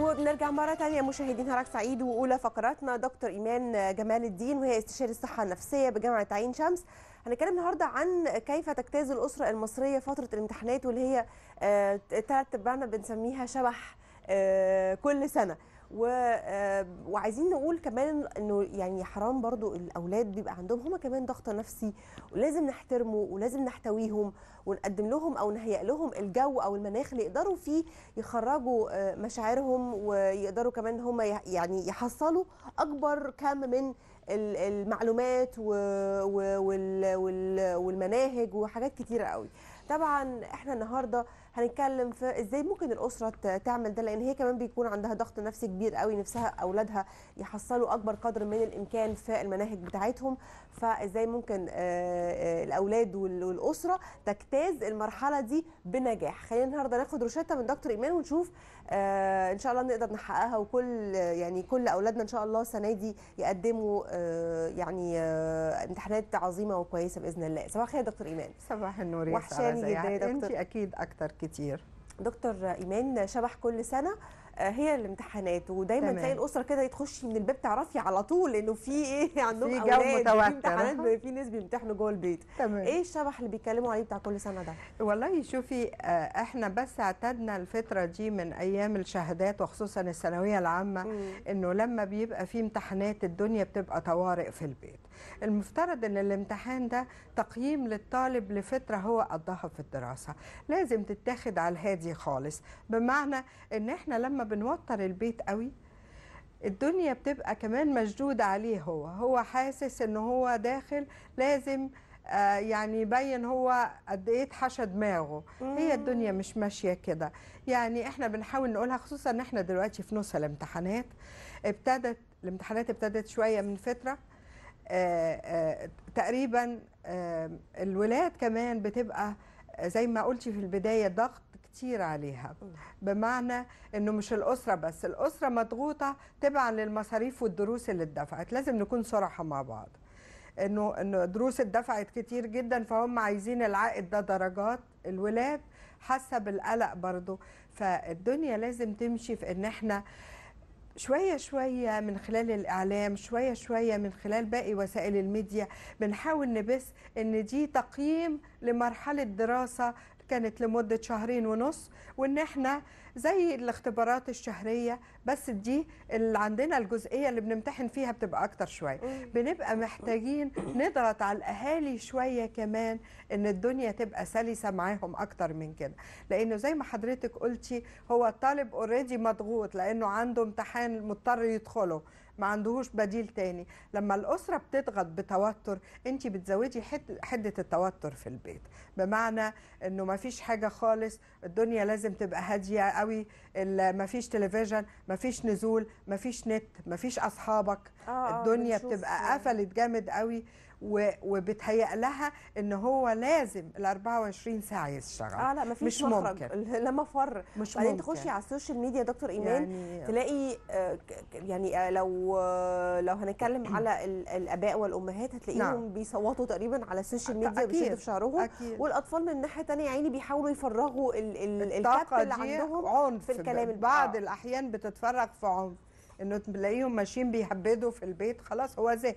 ونرجع مرة تانية مشاهدين هرج سعيد وأولى فقراتنا دكتور إيمان جمال الدين وهي استشاري الصحة النفسية بجامعة عين شمس هنتكلم النهارده عن كيف تجتاز الأسرة المصرية فترة الامتحانات واللي هي آه، تلات تبعنا بنسميها شبح آه، كل سنة و... آه، وعايزين نقول كمان انه يعني حرام برضو الاولاد بيبقى عندهم هما كمان ضغط نفسي ولازم نحترمه ولازم نحتويهم ونقدم لهم او نهيئ لهم الجو او المناخ اللي يقدروا فيه يخرجوا آه، مشاعرهم ويقدروا كمان هما يعني يحصلوا اكبر كم من المعلومات والمناهج وحاجات كتيره قوي طبعا احنا النهارده هنتكلم في ازاي ممكن الاسره تعمل ده لان هي كمان بيكون عندها ضغط نفسي كبير قوي نفسها اولادها يحصلوا اكبر قدر من الامكان في المناهج بتاعتهم فازاي ممكن آه، آه، الاولاد والاسره تجتاز المرحله دي بنجاح خلينا النهارده ناخد روشته من دكتور ايمان ونشوف آه، ان شاء الله نقدر نحققها وكل يعني كل اولادنا ان شاء الله السنه دي يقدموا يعني امتحانات عظيمه وكويسه باذن الله صباح الخير يا دكتور ايمان صباح النور يا وحشاني جدا يا دكتور انت اكيد اكتر كتير كتير دكتور ايمان شبح كل سنه آه، هي الامتحانات ودايما تلاقي الاسره كده تخش من الباب تعرفي على طول انه في ايه عندهم في اولاد في امتحانات في ناس بيمتحنوا جوه البيت تمام. ايه الشبح اللي بيتكلموا عليه بتاع كل سنه ده والله شوفي آه، احنا بس اعتدنا الفتره دي من ايام الشهادات وخصوصا الثانويه العامه انه لما بيبقى في امتحانات الدنيا بتبقى طوارئ في البيت المفترض ان الامتحان ده تقييم للطالب لفتره هو قضاها في الدراسه لازم تتاخد على الهادي خالص بمعنى ان احنا لما بنوتر البيت قوي الدنيا بتبقى كمان مشدودة عليه هو هو حاسس ان هو داخل لازم آه، يعني يبين هو قد ايه اتحشى دماغه هي الدنيا مش ماشيه كده يعني احنا بنحاول نقولها خصوصا ان احنا دلوقتي في نص الامتحانات ابتدت الامتحانات ابتدت شويه من فتره آه، آه، تقريبا آه، الولاد كمان بتبقى زي ما قلت في البداية ضغط كتير عليها بمعنى انه مش الاسره بس الاسره مضغوطه تبعا للمصاريف والدروس اللي اتدفعت لازم نكون صراحه مع بعض انه انه دروس اتدفعت كتير جدا فهم عايزين العائد ده درجات الولاد حاسه بالقلق برضه فالدنيا لازم تمشي في ان احنا آه شوية شوية من خلال الإعلام شوية شوية من خلال باقي وسائل الميديا بنحاول نبث إن دي تقييم لمرحلة دراسة كانت لمدة شهرين ونص وان احنا زي الاختبارات الشهرية بس دي اللي عندنا الجزئية اللي بنمتحن فيها بتبقى اكتر شوية بنبقى محتاجين نضغط على الاهالي شوية كمان ان الدنيا تبقى سلسة معاهم اكتر من كده لانه زي ما حضرتك قلتي هو الطالب اوريدي مضغوط لانه عنده امتحان مضطر يدخله ما عندهوش بديل تاني لما الاسره بتضغط بتوتر انت بتزودي حده التوتر في البيت بمعنى انه ما فيش حاجه خالص الدنيا لازم تبقى هاديه قوي ما فيش تلفزيون ما فيش نزول ما فيش نت ما فيش اصحابك آه, آه، الدنيا بتبقى قفلت جامد قوي وبتهيأ لها ان هو لازم ال 24 ساعه يشتغل اه لا مفيش مش مخرج ممكن. لا مفر مش ممكن. تخشي على السوشيال ميديا دكتور ايمان يعني تلاقي آه، يعني آه، لو آه، لو هنتكلم على الاباء والامهات هتلاقيهم نعم. بيصوتوا تقريبا على السوشيال ميديا بيشدوا في شعرهم أكيد. والاطفال من ناحيه ثانيه عيني بيحاولوا يفرغوا ال ال اللي عندهم عنف في الكلام بعض الاحيان بتتفرغ في عنف انه تلاقيهم ماشيين بيهبدوا في البيت خلاص هو زهق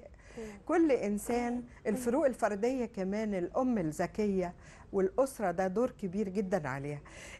كل انسان الفروق الفرديه كمان الام الذكيه والاسره ده دور كبير جدا عليها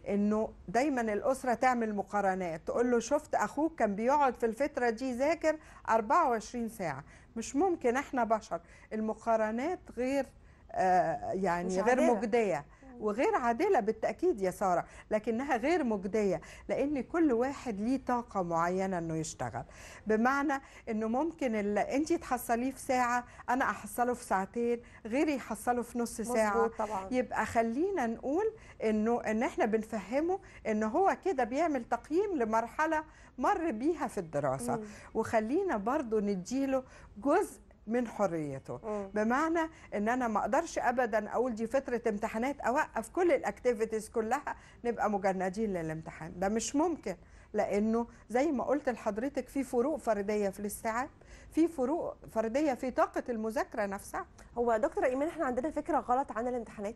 انه دايما الاسره تعمل مقارنات تقول له شفت اخوك كان بيقعد في الفتره دي ذاكر 24 ساعه مش ممكن احنا بشر المقارنات غير آه يعني غير مجديه وغير عادله بالتاكيد يا ساره لكنها غير مجديه لان كل واحد ليه طاقه معينه انه يشتغل بمعنى انه ممكن اللي انت تحصليه في ساعه انا احصله في ساعتين غيري يحصله في نص ساعه طبعا. يبقى خلينا نقول انه ان احنا بنفهمه ان هو كده بيعمل تقييم لمرحله مر بيها في الدراسه مم. وخلينا برضو نديله جزء من حريته مم. بمعنى ان انا ما اقدرش ابدا اقول دي فتره امتحانات اوقف كل الاكتيفيتيز كلها نبقى مجندين للامتحان ده مش ممكن لانه زي ما قلت لحضرتك في فروق فرديه في الاستيعاب في فروق فرديه في طاقه المذاكره نفسها هو دكتور ايمان احنا عندنا فكره غلط عن الامتحانات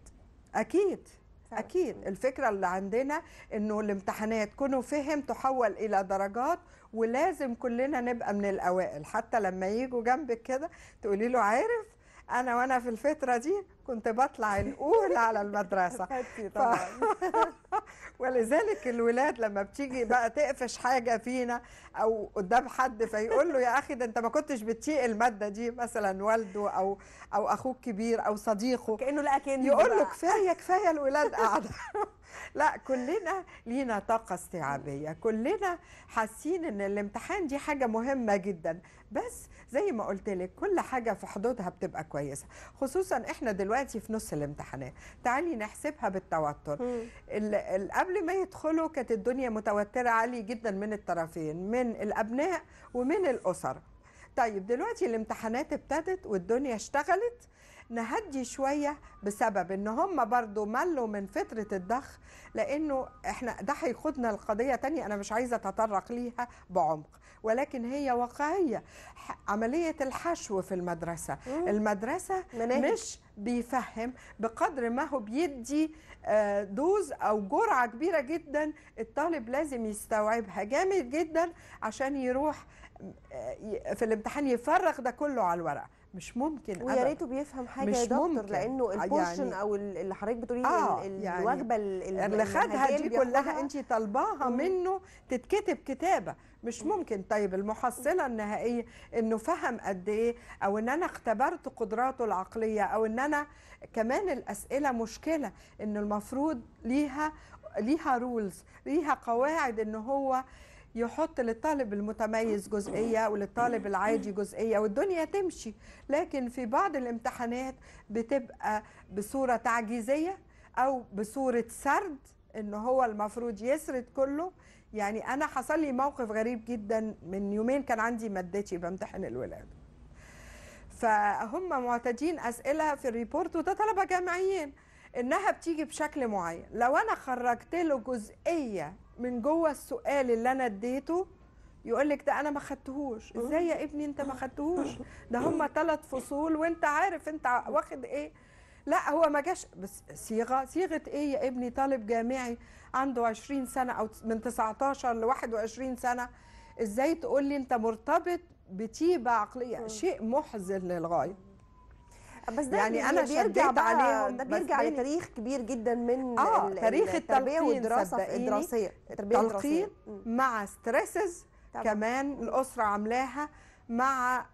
اكيد فعلا. اكيد الفكره اللي عندنا انه الامتحانات كونه فهم تحول الى درجات ولازم كلنا نبقى من الاوائل حتى لما يجوا جنبك كده تقولي له عارف انا وانا في الفتره دي كنت بطلع الاولى على المدرسه ف... ولذلك الولاد لما بتيجي بقى تقفش حاجه فينا او قدام حد فيقول له يا اخي ده انت ما كنتش بتشيق الماده دي مثلا والده او او اخوه الكبير او صديقه كانه لقى يقول له كفايه كفايه الولاد قاعده لا كلنا لينا طاقة استيعابية كلنا حاسين ان الامتحان دي حاجة مهمة جدا بس زي ما قلت لك كل حاجة في حدودها بتبقى كويسة خصوصا احنا دلوقتي في نص الامتحانات تعالي نحسبها بالتوتر قبل ما يدخلوا كانت الدنيا متوترة عالية جدا من الطرفين من الأبناء ومن الأسر طيب دلوقتي الامتحانات ابتدت والدنيا اشتغلت نهدي شويه بسبب ان هم برضو ملوا من فتره الضخ لانه احنا ده هياخدنا لقضيه تانية انا مش عايزه اتطرق ليها بعمق ولكن هي واقعيه عمليه الحشو في المدرسه مم. المدرسه مناهج. مش بيفهم بقدر ما هو بيدي آه، دوز او جرعه كبيره جدا الطالب لازم يستوعبها جامد جدا عشان يروح آه، في الامتحان يفرغ ده كله على الورقه مش ممكن ويا ريته بيفهم حاجه يا دكتور ممكن. لانه آه، البورشن يعني او اللي حضرتك بتقولي آه يعني الوجبه اللي خدها دي كلها انت طالباها منه تتكتب كتابه مش ممكن طيب المحصله النهائيه انه فهم قد ايه او ان انا اختبرت قدراته العقليه او ان انا كمان الاسئله مشكله ان المفروض ليها ليها رولز ليها قواعد ان هو يحط للطالب المتميز جزئية وللطالب العادي جزئية والدنيا تمشي لكن في بعض الامتحانات بتبقى بصورة تعجيزية أو بصورة سرد ان هو المفروض يسرد كله يعني انا حصل لي موقف غريب جدا من يومين كان عندي مادتي بامتحن الولاد فهم معتادين اسئله في الريبورت وده طلبه جامعيين انها بتيجي بشكل معين لو انا خرجت له جزئيه من جوه السؤال اللي انا اديته يقول لك ده انا ما خدتهوش ازاي يا ابني انت ما خدتهوش ده هم ثلاث فصول وانت عارف انت واخد ايه لا هو ما جاش بس صيغه صيغه ايه يا ابني طالب جامعي عنده 20 سنه او من 19 ل 21 سنه ازاي تقول لي انت مرتبط بتيبه عقليه شيء محزن للغايه بس ده يعني انا شديت عليهم ده بيرجع لتاريخ كبير جدا من اه تاريخ التربيه والدراسه الدراسيه التربيه الدراسيه مع ستريسز كمان الاسره عاملاها مع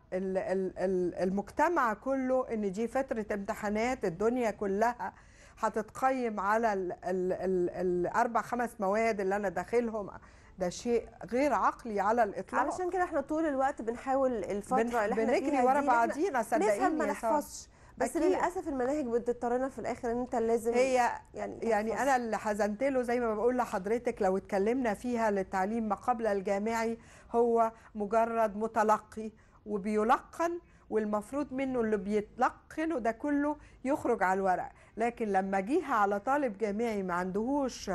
المجتمع كله ان دي فتره امتحانات الدنيا كلها هتتقيم على الاربع خمس مواد اللي انا داخلهم ده شيء غير عقلي على الاطلاق علشان كده احنا طول الوقت بنحاول الفتره بن... اللي احنا بنجري ورا بعضينا صدقيني نفهم ما نحفظش بس أكيد. للاسف المناهج بتضطرنا في الاخر ان انت لازم هي يعني يعني انا اللي حزنت له زي ما بقول لحضرتك لو اتكلمنا فيها للتعليم ما قبل الجامعي هو مجرد متلقي وبيلقن والمفروض منه اللي بيتلقنه ده كله يخرج على الورق لكن لما جيها على طالب جامعي ما عندهوش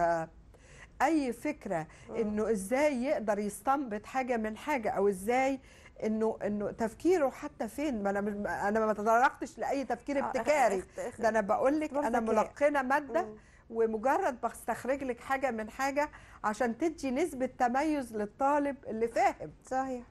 اي فكره انه ازاي يقدر يستنبط حاجه من حاجه او ازاي انه انه تفكيره حتى فين ما انا انا ما تطرقتش لاي تفكير آه، آه، ابتكاري ده انا بقول لك انا إيه؟ ملقنه ماده ومجرد بستخرج لك حاجه من حاجه عشان تدي نسبه تميز للطالب اللي فاهم صحيح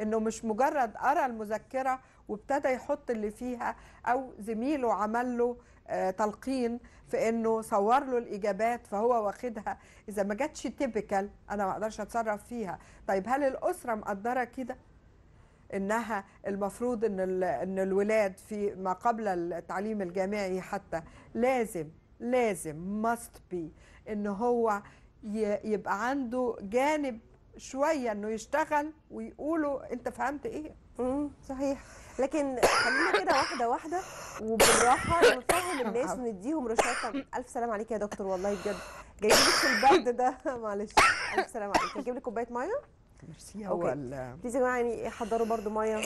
انه مش مجرد قرا المذكره وابتدى يحط اللي فيها او زميله عمل له آه، تلقين في انه صور له الاجابات فهو واخدها اذا ما جاتش تيبيكال انا ما اقدرش اتصرف فيها طيب هل الاسره مقدره كده انها المفروض ان ان الولاد في ما قبل التعليم الجامعي حتى لازم لازم ماست بي ان هو يبقى عنده جانب شويه انه يشتغل ويقولوا انت فهمت ايه امم صحيح لكن خلينا كده واحده واحده وبالراحه نفهم الناس ونديهم رشاقه الف سلام عليك يا دكتور والله بجد جايب لك البرد ده معلش الف سلام عليك نجيب لك كوبايه ميه ميرسي هو بليز يا جماعه يعني حضروا برضو ميه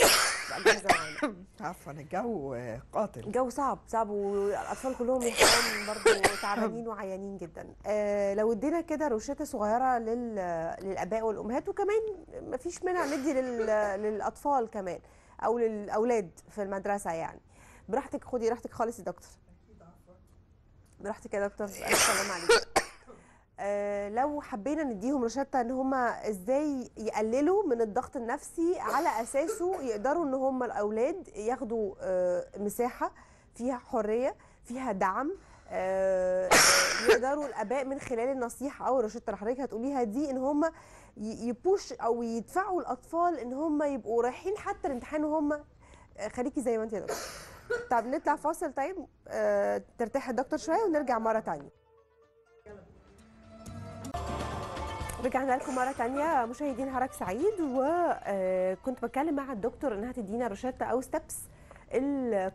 عفوا الجو قاتل الجو صعب صعب والاطفال كلهم برضو برضه تعبانين وعيانين جدا آه لو ادينا كده روشته صغيره لل... للاباء والامهات وكمان ما فيش منع ندي لل... للاطفال كمان او للاولاد في المدرسه يعني براحتك خدي راحتك خالص يا دكتور براحتك يا دكتور السلام عليكم آه، لو حبينا نديهم روشته ان هم ازاي يقللوا من الضغط النفسي على اساسه يقدروا ان هم الاولاد ياخدوا آه، مساحه فيها حريه فيها دعم آه، يقدروا الاباء من خلال النصيحه او الروشته اللي حضرتك هتقوليها دي ان هم يبوش او يدفعوا الاطفال ان هم يبقوا رايحين حتى الامتحان وهم خليكي زي ما انت طب نطلع فاصل طيب ترتاح الدكتور شويه ونرجع مره ثانيه رجعنا لكم مره ثانيه مشاهدين هرك سعيد وكنت آه، بتكلم مع الدكتور انها تدينا روشته او ستبس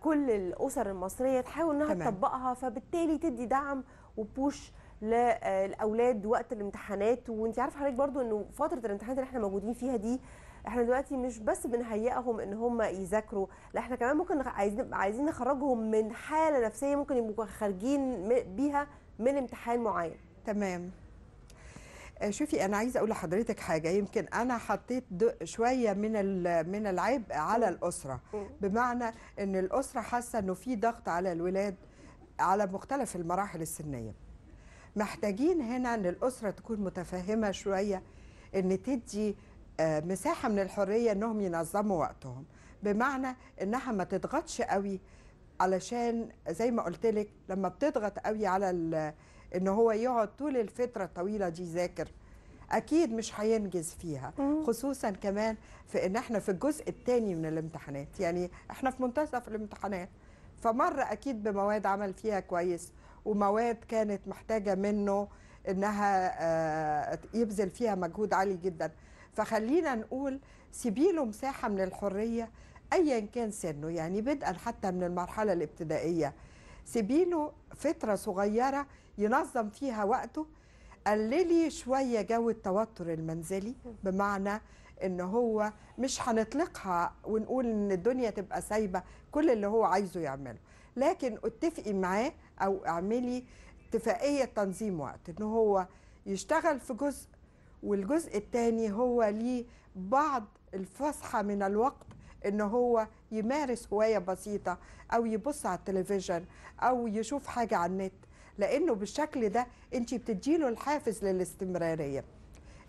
كل الاسر المصريه تحاول انها تطبقها فبالتالي تدي دعم وبوش للاولاد آه، وقت الامتحانات وانت عارفه حضرتك برضو انه فتره الامتحانات اللي احنا موجودين فيها دي احنا دلوقتي مش بس بنهيئهم ان هم يذاكروا لا احنا كمان ممكن عايزين عايزين نخرجهم من حاله نفسيه ممكن يبقوا خارجين بيها من امتحان معين تمام آه، شوفي انا عايزه اقول لحضرتك حاجه يمكن انا حطيت شويه من من العبء على الاسره بمعنى ان الاسره حاسه انه في ضغط على الولاد على مختلف المراحل السنيه محتاجين هنا ان الاسره تكون متفهمه شويه ان تدي آه، مساحه من الحريه انهم ينظموا وقتهم بمعنى انها ما تضغطش قوي علشان زي ما قلت لك لما بتضغط قوي على ان هو يقعد طول الفتره الطويله دي يذاكر اكيد مش هينجز فيها خصوصا كمان في ان احنا في الجزء الثاني من الامتحانات يعني احنا في منتصف الامتحانات فمر اكيد بمواد عمل فيها كويس ومواد كانت محتاجه منه انها آه، يبذل فيها مجهود عالي جدا فخلينا نقول سيبيله مساحه من الحريه ايا كان سنه يعني بدءا حتى من المرحله الابتدائيه سيبيله فترة صغيرة ينظم فيها وقته قللي شوية جو التوتر المنزلي بمعنى ان هو مش هنطلقها ونقول ان الدنيا تبقى سايبة كل اللي هو عايزه يعمله لكن اتفقي معاه او اعملي اتفاقية تنظيم وقت ان هو يشتغل في جزء والجزء الثاني هو ليه بعض الفسحة من الوقت ان هو يمارس هوايه بسيطه او يبص على التلفزيون او يشوف حاجه على النت لانه بالشكل ده انت بتديله الحافز للاستمراريه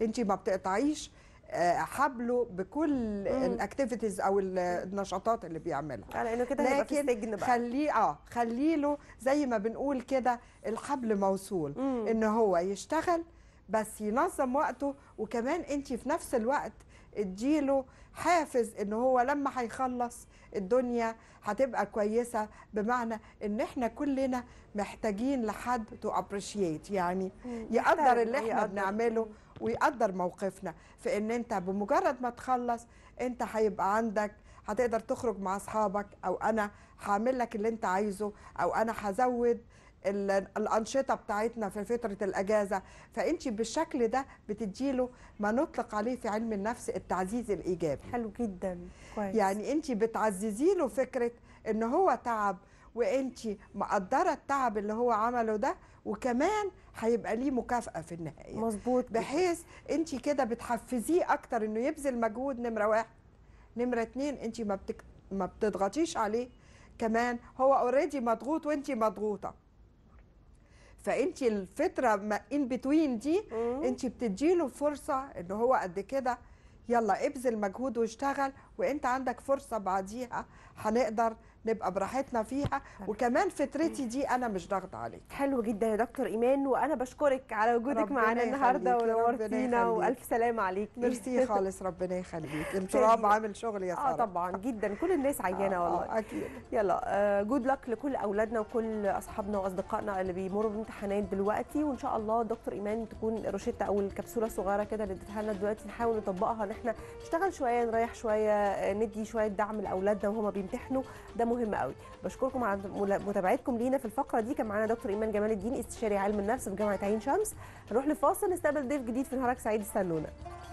انت ما بتقطعيش آه، حبله بكل الاكتيفيتيز او النشاطات اللي بيعملها على آه، انه كده هيبقى في سجن بقى خليه اه خليه له زي ما بنقول كده الحبل موصول مم. ان هو يشتغل بس ينظم وقته وكمان انت في نفس الوقت اديله حافز ان هو لما هيخلص الدنيا هتبقى كويسه بمعنى ان احنا كلنا محتاجين لحد تو ابريشيت يعني يقدر اللي احنا يقدر. بنعمله ويقدر موقفنا في ان انت بمجرد ما تخلص انت هيبقى عندك هتقدر تخرج مع اصحابك او انا هعمل لك اللي انت عايزه او انا هزود الانشطه بتاعتنا في فتره الاجازه فانت بالشكل ده بتديله ما نطلق عليه في علم النفس التعزيز الايجابي حلو جدا كويس يعني انت بتعززي له فكره ان هو تعب وانت مقدره التعب اللي هو عمله ده وكمان هيبقى ليه مكافاه في النهايه مظبوط بحيث انت كده بتحفزيه اكتر انه يبذل مجهود نمره واحد نمره اتنين انت ما بتك... ما بتضغطيش عليه كمان هو اوريدي مضغوط وانت مضغوطه فانت الفتره ما ان بتوين دي انت بتديله فرصه ان هو قد كده يلا ابذل مجهود واشتغل وانت عندك فرصه بعديها هنقدر نبقى براحتنا فيها وكمان فترتي دي انا مش ضاغطه عليك حلو جدا يا دكتور ايمان وانا بشكرك على وجودك معانا النهارده ونورتينا والف سلامه عليك ميرسي خالص ربنا يخليك التراب عامل شغل يا آه ساره اه طبعا جدا كل الناس آه، عيانه آه والله آه اكيد يلا جود آه، لك لكل اولادنا وكل اصحابنا واصدقائنا اللي بيمروا بامتحانات دلوقتي وان شاء الله دكتور ايمان تكون روشته او الكبسوله الصغيره كده اللي اديتها لنا دلوقتي نحاول نطبقها ان احنا نشتغل شويه نريح شويه ندي شويه دعم لاولادنا وهما بيمتحنوا ده مهم قوي بشكركم على متابعتكم لينا في الفقره دي كان معانا دكتور ايمان جمال الدين استشاري علم النفس في جامعه عين شمس هنروح لفاصل نستقبل ضيف جديد في نهارك سعيد استنونا